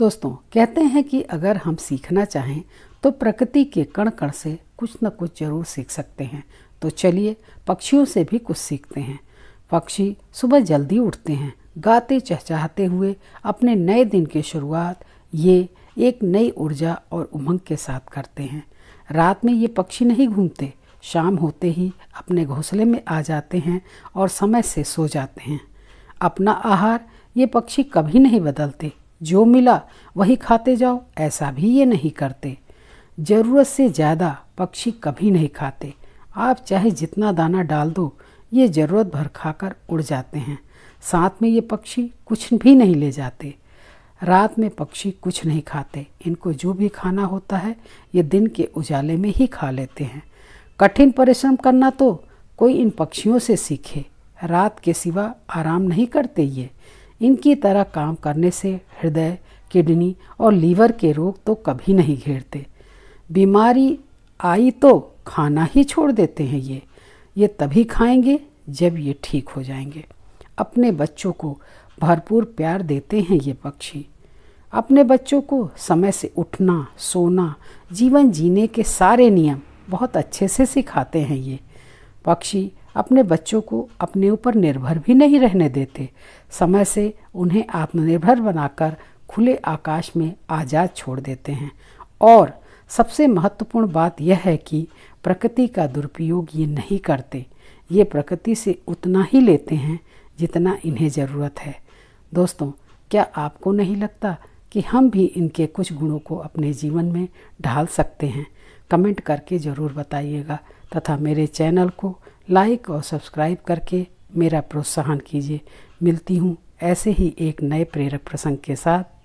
दोस्तों कहते हैं कि अगर हम सीखना चाहें तो प्रकृति के कण कण से कुछ न कुछ जरूर सीख सकते हैं तो चलिए पक्षियों से भी कुछ सीखते हैं पक्षी सुबह जल्दी उठते हैं गाते चहचहाते हुए अपने नए दिन की शुरुआत ये एक नई ऊर्जा और उमंग के साथ करते हैं रात में ये पक्षी नहीं घूमते शाम होते ही अपने घोंसले में आ जाते हैं और समय से सो जाते हैं अपना आहार ये पक्षी कभी नहीं बदलते जो मिला वही खाते जाओ ऐसा भी ये नहीं करते ज़रूरत से ज़्यादा पक्षी कभी नहीं खाते आप चाहे जितना दाना डाल दो ये ज़रूरत भर खाकर उड़ जाते हैं साथ में ये पक्षी कुछ भी नहीं ले जाते रात में पक्षी कुछ नहीं खाते इनको जो भी खाना होता है ये दिन के उजाले में ही खा लेते हैं कठिन परिश्रम करना तो कोई इन पक्षियों से सीखे रात के सिवा आराम नहीं करते ये इनकी तरह काम करने से हृदय किडनी और लीवर के रोग तो कभी नहीं घेरते बीमारी आई तो खाना ही छोड़ देते हैं ये ये तभी खाएंगे जब ये ठीक हो जाएंगे अपने बच्चों को भरपूर प्यार देते हैं ये पक्षी अपने बच्चों को समय से उठना सोना जीवन जीने के सारे नियम बहुत अच्छे से सिखाते हैं ये पक्षी अपने बच्चों को अपने ऊपर निर्भर भी नहीं रहने देते समय से उन्हें आत्मनिर्भर बनाकर खुले आकाश में आज़ाद छोड़ देते हैं और सबसे महत्वपूर्ण बात यह है कि प्रकृति का दुरुपयोग ये नहीं करते ये प्रकृति से उतना ही लेते हैं जितना इन्हें ज़रूरत है दोस्तों क्या आपको नहीं लगता कि हम भी इनके कुछ गुणों को अपने जीवन में ढाल सकते हैं कमेंट करके ज़रूर बताइएगा तथा मेरे चैनल को लाइक और सब्सक्राइब करके मेरा प्रोत्साहन कीजिए मिलती हूँ ऐसे ही एक नए प्रेरक प्रसंग के साथ